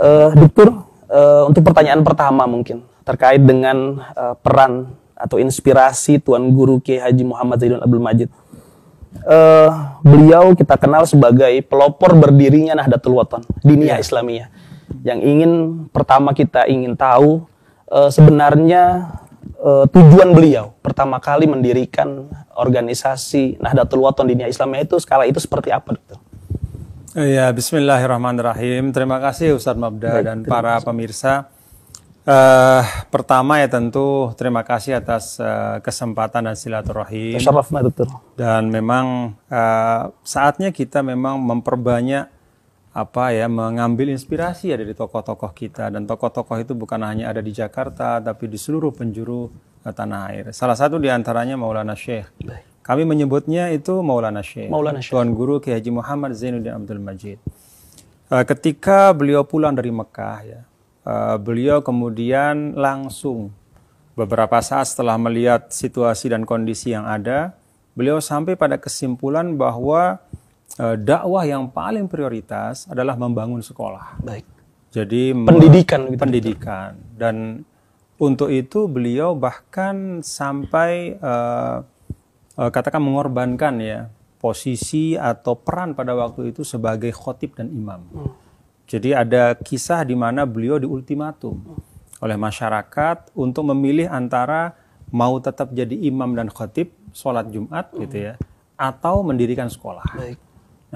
uh, eh, Dokter uh, eh, untuk pertanyaan pertama mungkin terkait dengan uh, peran atau inspirasi Tuan Guru Kiai Haji Muhammad Zainul Abdul Majid. Uh, beliau kita kenal sebagai pelopor berdirinya Nahdlatul Wathon, dunia yeah. Islamiyah. Yang ingin pertama kita ingin tahu uh, sebenarnya uh, tujuan beliau pertama kali mendirikan organisasi Nahdlatul Wathon dunia Islamiyah itu skala itu seperti apa, Dokter? Gitu? Ya, bismillahirrahmanirrahim. Terima kasih Ustadz Mabda Baik, dan para pemirsa. Uh, pertama ya tentu terima kasih atas uh, kesempatan dan silaturahim. Dan memang uh, saatnya kita memang memperbanyak apa ya mengambil inspirasi ya dari tokoh-tokoh kita dan tokoh-tokoh itu bukan hanya ada di Jakarta tapi di seluruh penjuru tanah air. Salah satu diantaranya Maulana Syekh. Kami menyebutnya itu Maulana Syekh. Maulana Syekh. Tuan Guru Ki Haji Muhammad Zainuddin Abdul Majid. Eh, ketika beliau pulang dari Mekah, ya, eh, beliau kemudian langsung beberapa saat setelah melihat situasi dan kondisi yang ada, beliau sampai pada kesimpulan bahwa eh, dakwah yang paling prioritas adalah membangun sekolah. Baik. Jadi pendidikan, pendidikan dan untuk itu beliau bahkan sampai uh, Eh, katakan mengorbankan ya posisi atau peran pada waktu itu sebagai khotib dan imam. Jadi ada kisah di mana beliau diultimatum hmm. oleh masyarakat untuk memilih antara mau tetap jadi imam dan khotib sholat Jumat gitu ya atau mendirikan sekolah.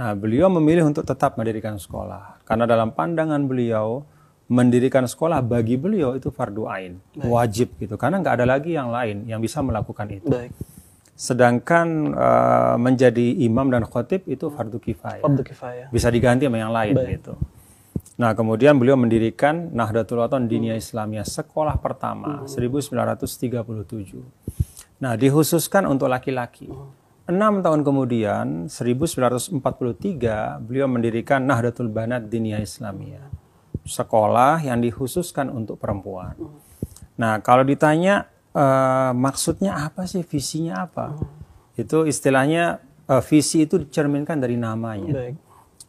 Nah, beliau memilih untuk tetap mendirikan sekolah karena dalam pandangan beliau mendirikan sekolah bagi beliau itu fardu ain, wajib gitu karena nggak ada lagi yang lain yang bisa melakukan itu. Baik. Sedangkan uh, menjadi imam dan khotib itu fardu kifayah. Fardu kifayah. Bisa diganti sama yang lain Baik. gitu. Nah, kemudian beliau mendirikan Nahdlatul Wathon Dinia hmm. Islamiyah, sekolah pertama hmm. 1937. Nah, dikhususkan untuk laki-laki. Hmm. Enam tahun kemudian, 1943, beliau mendirikan Nahdlatul Banat Dinia Islamiyah, sekolah yang dikhususkan untuk perempuan. Hmm. Nah, kalau ditanya Eh, maksudnya apa sih, visinya apa. oh. Itu istilahnya uh, visi itu dicerminkan dari namanya. Baik.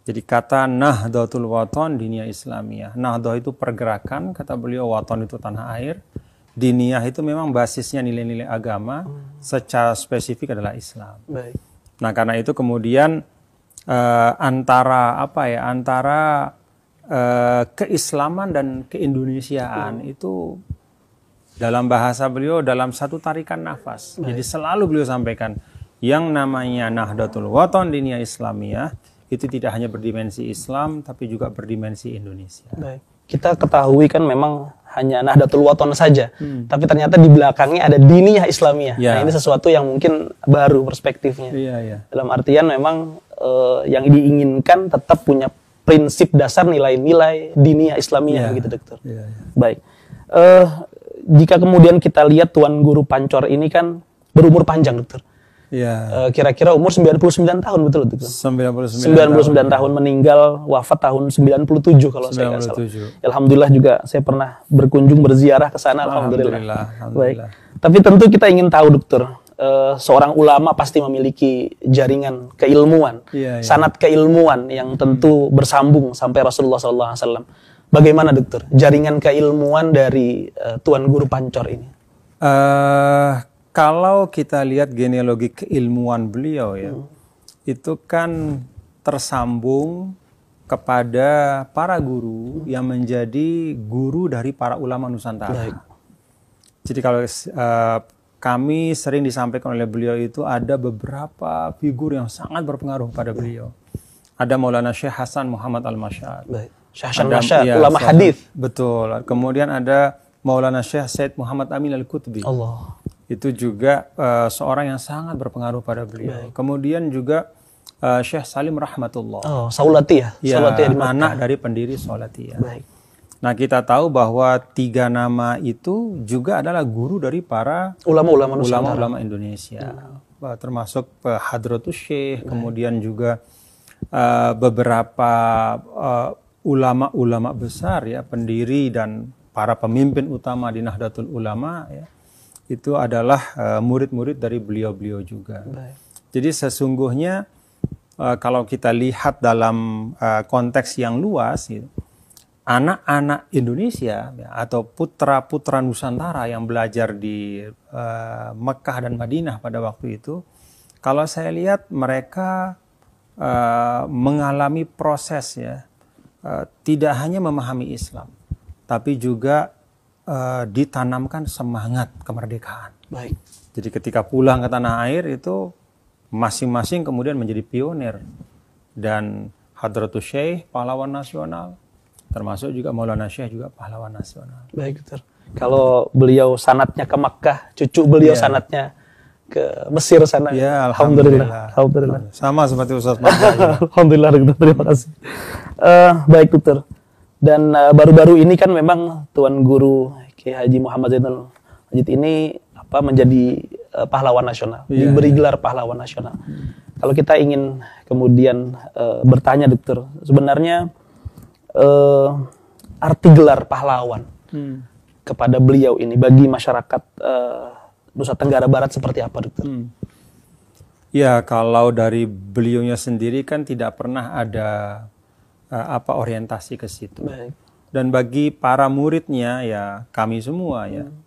Jadi kata Nahdlatul Waton dunia Islamiyah. nahdoh itu pergerakan, kata beliau Waton itu tanah air. Diniyah itu memang basisnya nilai-nilai agama, hmm. secara spesifik adalah Islam. Baik. Nah karena itu kemudian uh, antara apa ya antara keislaman dan keindonesiaan itu dalam bahasa beliau dalam satu tarikan nafas. Baik. Jadi selalu beliau sampaikan yang namanya Nahdlatul Waton Dinia Islamiyah itu tidak hanya berdimensi Islam tapi juga berdimensi Indonesia. Baik. Kita ketahui kan memang hanya Nahdlatul wathon saja, hmm. tapi ternyata di belakangnya ada diniyah Islamiyah. Ya. Nah, ini sesuatu yang mungkin baru perspektifnya. Ya, ya. Dalam artian memang eh, yang diinginkan tetap punya prinsip dasar nilai-nilai diniyah Islamiyah ya. begitu, dokter. Ya, ya. Baik. Uh, jika kemudian kita lihat Tuan Guru Pancor ini kan berumur panjang, dokter. Iya. Eh, kira-kira umur 99 tahun betul dokter. 99, 99 tahun. tahun meninggal wafat tahun 97 kalau 97. saya nggak salah. Alhamdulillah juga saya pernah berkunjung berziarah ke sana alhamdulillah. alhamdulillah. alhamdulillah. Baik. Tapi tentu kita ingin tahu dokter, eh, seorang ulama pasti memiliki jaringan keilmuan, yeah, yeah. sanat keilmuan yang tentu bersambung sampai Rasulullah SAW. Bagaimana dokter jaringan keilmuan dari uh, Tuan Guru Pancor ini? Uh, kalau kita lihat genealogi keilmuan beliau ya, hmm. itu kan tersambung kepada para guru hmm. yang menjadi guru dari para ulama Nusantara. Baik. Jadi kalau uh, kami sering disampaikan oleh beliau itu ada beberapa figur yang sangat berpengaruh pada hmm. beliau. Ada Maulana Syekh Hasan Muhammad Al-Masyad. Syahsan Nasyad, ya, ulama hadis. Betul. Kemudian ada Maulana Syekh Said Muhammad Amin Al-Qutbi. Allah. Itu juga uh, seorang yang sangat berpengaruh pada beliau. Baik. Kemudian juga uh, Syekh Salim Rahmatullah. Oh, Saulatiyah. Ya, Saulatiyah dari pendiri Saulatiyah. Baik. Nah, kita tahu bahwa tiga nama itu juga adalah guru dari para ulama-ulama ulama-ulama Indonesia. Ya. Termasuk Hadratus Syekh, kemudian juga uh, beberapa ulama-ulama besar ya, pendiri dan para pemimpin utama di Nahdlatul Ulama ya, itu adalah eh, murid-murid uh, dari beliau-beliau juga. Baik. Jadi sesungguhnya uh, kalau kita lihat dalam uh, konteks yang luas gitu, anak-anak Indonesia ya, atau putra-putra Nusantara yang belajar di uh, Mekah dan Madinah pada waktu itu, kalau saya lihat mereka uh, mengalami proses ya uh, tidak hanya memahami Islam, tapi juga uh, ditanamkan semangat kemerdekaan. Baik. Jadi ketika pulang ke tanah air itu masing-masing kemudian menjadi pionir dan Hadratus Syekh pahlawan nasional termasuk juga Maulana Syekh juga pahlawan nasional. Baik, dokter. Kalau beliau sanatnya ke Makkah, cucu beliau yeah. sanatnya ke Mesir sana. Ya, alhamdulillah. Alhamdulillah. Sama seperti Ustaz Alhamdulillah dokter, terima kasih. Uh, baik dokter. Dan eh, baru-baru uh, ini kan memang Tuan Guru Kiai Haji Muhammad Zainal Majid ini apa menjadi uh, pahlawan nasional, ya, diberi iya. gelar pahlawan nasional. Hmm. Kalau kita ingin kemudian uh, bertanya dokter, sebenarnya uh, arti gelar pahlawan hmm. kepada beliau ini bagi masyarakat uh, Nusa Tenggara Barat seperti apa, dokter? Hmm. Ya, kalau dari beliaunya sendiri kan tidak pernah ada uh, apa orientasi ke situ. Baik. Dan bagi para muridnya ya kami semua ya. Hmm.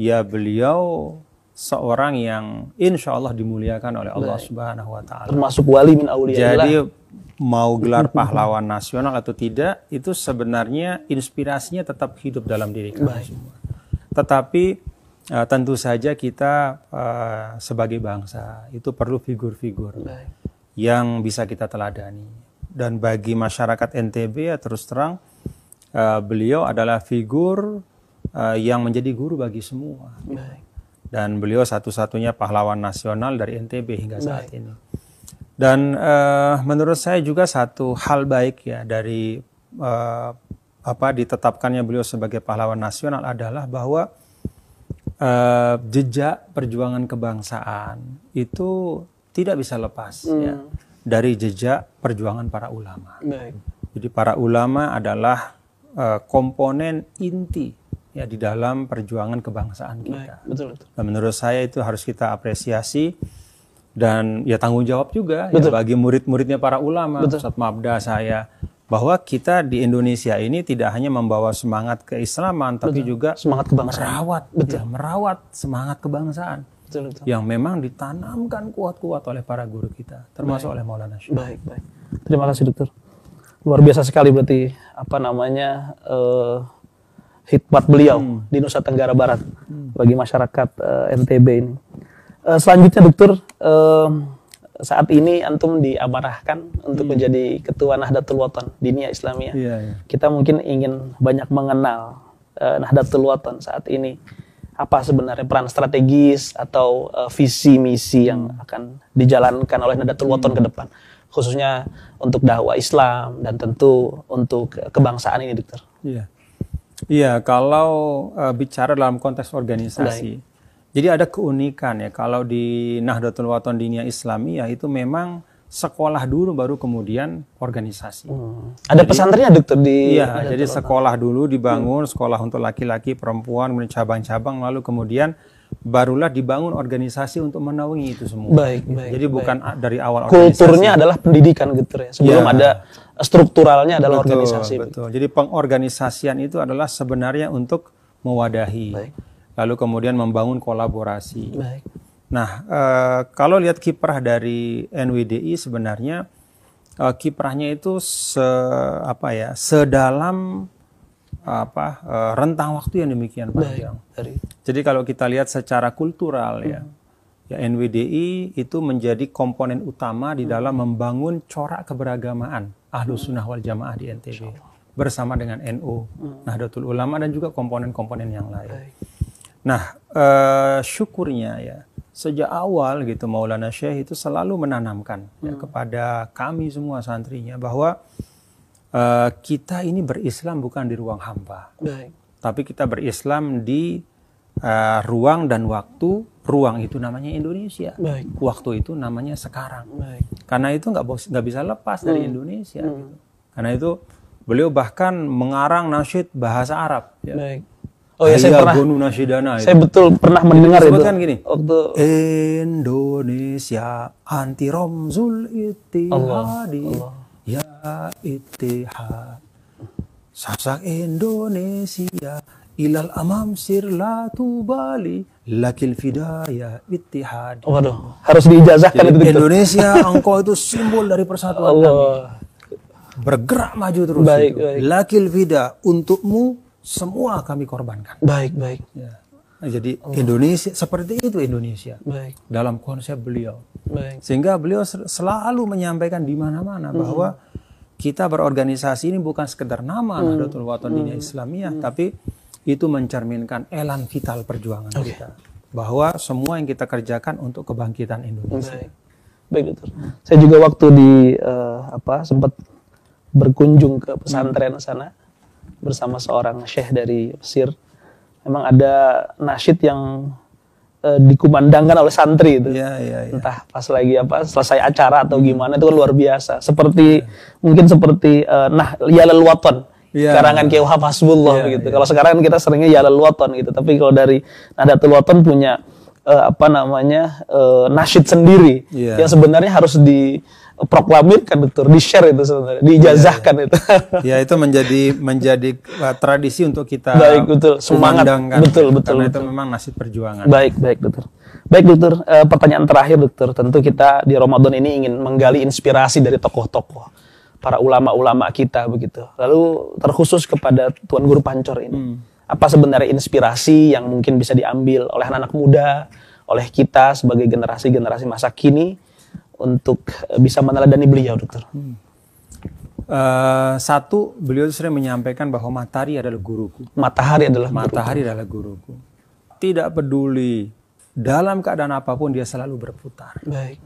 Ya beliau seorang yang insya Allah dimuliakan oleh Allah Baik. Subhanahu Wa Taala. Termasuk wali min aulia. Jadi mau gelar pahlawan nasional atau tidak itu sebenarnya inspirasinya tetap hidup dalam diri kami Baik. semua. Tetapi uh, tentu saja kita uh, sebagai bangsa itu perlu figur-figur yang bisa kita teladani. Dan bagi masyarakat NTB ya terus terang uh, beliau adalah figur uh, yang menjadi guru bagi semua. Baik. Dan beliau satu-satunya pahlawan nasional dari NTB hingga saat baik. ini. Dan uh, menurut saya juga satu hal baik ya dari uh, apa ditetapkannya beliau sebagai pahlawan nasional adalah bahwa uh, jejak perjuangan kebangsaan itu tidak bisa lepas ya. hmm. ya dari jejak perjuangan para ulama. Baik. Jadi para ulama adalah uh, komponen inti ya di dalam perjuangan kebangsaan kita. Baik, betul, betul. Dan menurut saya itu harus kita apresiasi dan ya tanggung jawab juga ya bagi murid-muridnya para ulama. Ustaz Mabda saya, bahwa kita di Indonesia ini tidak hanya membawa semangat keislaman tapi betul. juga semangat kebangsaan merawat ya, betul. Ya, merawat semangat kebangsaan betul, betul. yang memang ditanamkan kuat-kuat oleh para guru kita termasuk baik. oleh Maulana Syukur. Baik, baik. Terima kasih dokter. Luar biasa sekali berarti apa namanya uh, eh, hikmat beliau hmm. di Nusa Tenggara Barat hmm. bagi masyarakat uh, eh, NTB ini. uh, selanjutnya dokter uh, saat ini antum diabarahkan untuk hmm. menjadi ketua Nahdlatul Wathon dunia Islamiyah. Yeah, yeah. Kita mungkin ingin banyak mengenal uh, Nahdlatul Wathon saat ini. Apa sebenarnya peran strategis atau uh, visi misi yang hmm. akan dijalankan oleh Nahdlatul Wathon hmm. ke depan? khususnya untuk dakwah Islam dan tentu untuk kebangsaan ini, dokter. Iya, iya. Kalau uh, bicara dalam konteks organisasi, Baik. Jadi ada keunikan ya kalau di Nahdlatul Wathon Dinia Islamiyah itu memang sekolah dulu baru kemudian organisasi. Hmm. Ada jadi, pesantrennya dokter di Iya, jadi sekolah dulu dibangun, hmm. sekolah untuk laki-laki, perempuan, kemudian cabang-cabang lalu kemudian barulah dibangun organisasi untuk menaungi itu semua. Baik, baik. Jadi bukan dari awal organisasi. Kulturnya adalah pendidikan gitu ya. Sebelum ya. ada strukturalnya adalah betul, organisasi. Betul. Jadi pengorganisasian itu adalah sebenarnya untuk mewadahi. Baik lalu kemudian membangun kolaborasi. Baik. Nah, e, kalau lihat kiprah dari NWDI sebenarnya e, kiprahnya itu se apa ya, sedalam apa e, rentang waktu yang demikian panjang. Baik. Jadi kalau kita lihat secara kultural ya, hmm. ya, ya NWDI itu menjadi komponen utama di hmm. dalam hmm. membangun corak keberagamaan ahlu hmm. sunnah wal jamaah di NTB bersama dengan NU, hmm. Nahdlatul Ulama dan juga komponen-komponen yang lain. Baik. Nah, uh, syukurnya ya sejak awal gitu Maulana Syekh itu selalu menanamkan ya, hmm. kepada kami semua santrinya bahwa uh, kita ini berislam bukan di ruang hamba, Baik. tapi kita berislam di uh, ruang dan waktu. Ruang itu namanya Indonesia, Baik. waktu itu namanya sekarang. Baik. Karena itu nggak bisa lepas hmm. dari Indonesia. Hmm. Gitu. Karena itu beliau bahkan mengarang nasyid bahasa Arab. Ya. Baik Oh ya, saya pernah. Gonu Nasidana Saya betul pernah mendengar itu. Sebutkan gini. Waktu Indonesia anti romzul itihadi, Ya itihad. Sasak Indonesia ilal amam sirlatu bali lakil fidaya itihad. Waduh, harus diijazahkan itu. Indonesia engkau itu simbol dari persatuan Allah. Kami. Bergerak maju terus. Baik, itu. baik. Lakil fida untukmu semua kami korbankan. Baik, baik. Ya. Nah, jadi Allah. Indonesia seperti itu Indonesia. Baik. Dalam konsep beliau. Baik. Sehingga beliau selalu menyampaikan di mana-mana hmm. bahwa kita berorganisasi ini bukan sekedar nama hmm. Nahdlatul Wathon hmm. Islamiyah, hmm. tapi itu mencerminkan elan vital perjuangan okay. kita. Bahwa semua yang kita kerjakan untuk kebangkitan Indonesia. Baik. Baik, Saya juga waktu di uh, apa sempat berkunjung ke hmm. pesantren hmm. sana bersama seorang syekh dari Mesir. Memang ada nasyid yang e, dikumandangkan oleh santri itu. Ya, ya, ya. Entah pas lagi apa selesai acara atau hmm. gimana itu kan luar biasa. Seperti iya. mungkin seperti e, nah yalal waton. Iya. Karangan Kiai Wahab Hasbullah ya, gitu. Ya. Kalau sekarang kan kita seringnya ya waton gitu, tapi kalau dari Nahdlatul Waton punya e, apa namanya E, nasyid sendiri ya. yang sebenarnya harus di proklamirkan betul, di share itu sebenarnya, dijazahkan ya, ya. itu. ya itu menjadi menjadi uh, tradisi untuk kita baik betul semangat betul betul karena betul. itu memang nasib perjuangan. Baik baik betul. Baik dokter, e, pertanyaan terakhir dokter, tentu kita di Ramadan ini ingin menggali inspirasi dari tokoh-tokoh para ulama-ulama kita begitu. Lalu terkhusus kepada Tuan Guru Pancor ini. Hmm. Apa sebenarnya inspirasi yang mungkin bisa diambil oleh anak-anak muda, oleh kita sebagai generasi-generasi masa kini untuk eh, bisa meneladani beliau, dokter? Hmm. Uh, satu, beliau sering menyampaikan bahwa matahari adalah guruku. Matahari adalah matahari adalah guruku. Tidak peduli dalam keadaan apapun dia selalu berputar. Baik.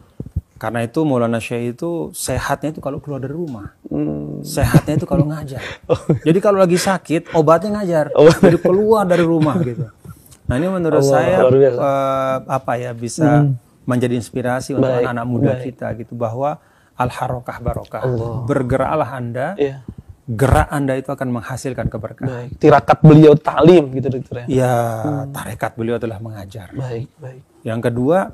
Karena itu Maulana Syekh itu sehatnya itu kalau keluar dari rumah. Hmm. Sehatnya itu kalau ngajar. Oh. Jadi kalau lagi sakit, obatnya ngajar. Oh. Jadi keluar dari rumah gitu. Nah ini menurut Allah, oh, saya Allah. Eh, uh, apa ya bisa hmm menjadi inspirasi untuk anak-anak muda baik. kita gitu bahwa al harokah barokah bergeraklah anda yeah. gerak anda itu akan menghasilkan keberkahan baik. tirakat beliau talim gitu dokter ya ya hmm. tarekat beliau telah mengajar baik baik yang kedua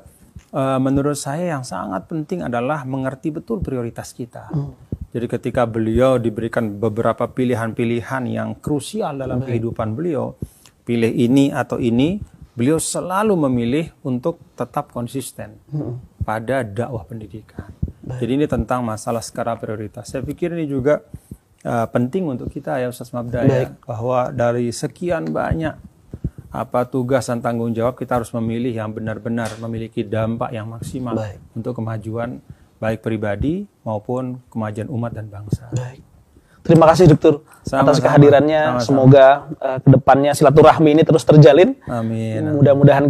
eh, menurut saya yang sangat penting adalah mengerti betul prioritas kita hmm. Jadi ketika beliau diberikan beberapa pilihan-pilihan yang krusial dalam Baik. kehidupan beliau, pilih ini atau ini, beliau selalu memilih untuk tetap konsisten hmm. pada dakwah pendidikan. Baik. Jadi ini tentang masalah skala prioritas. Saya pikir ini juga uh, penting untuk kita ya Ustaz Mabda ya bahwa dari sekian banyak apa tugas dan tanggung jawab kita harus memilih yang benar-benar memiliki dampak yang maksimal Baik. untuk kemajuan baik pribadi maupun kemajuan umat dan bangsa. Baik. Terima kasih dokter sama, atas kehadirannya. Sama, sama. Semoga uh, kedepannya silaturahmi ini terus terjalin. Amin. Mudah-mudahan kita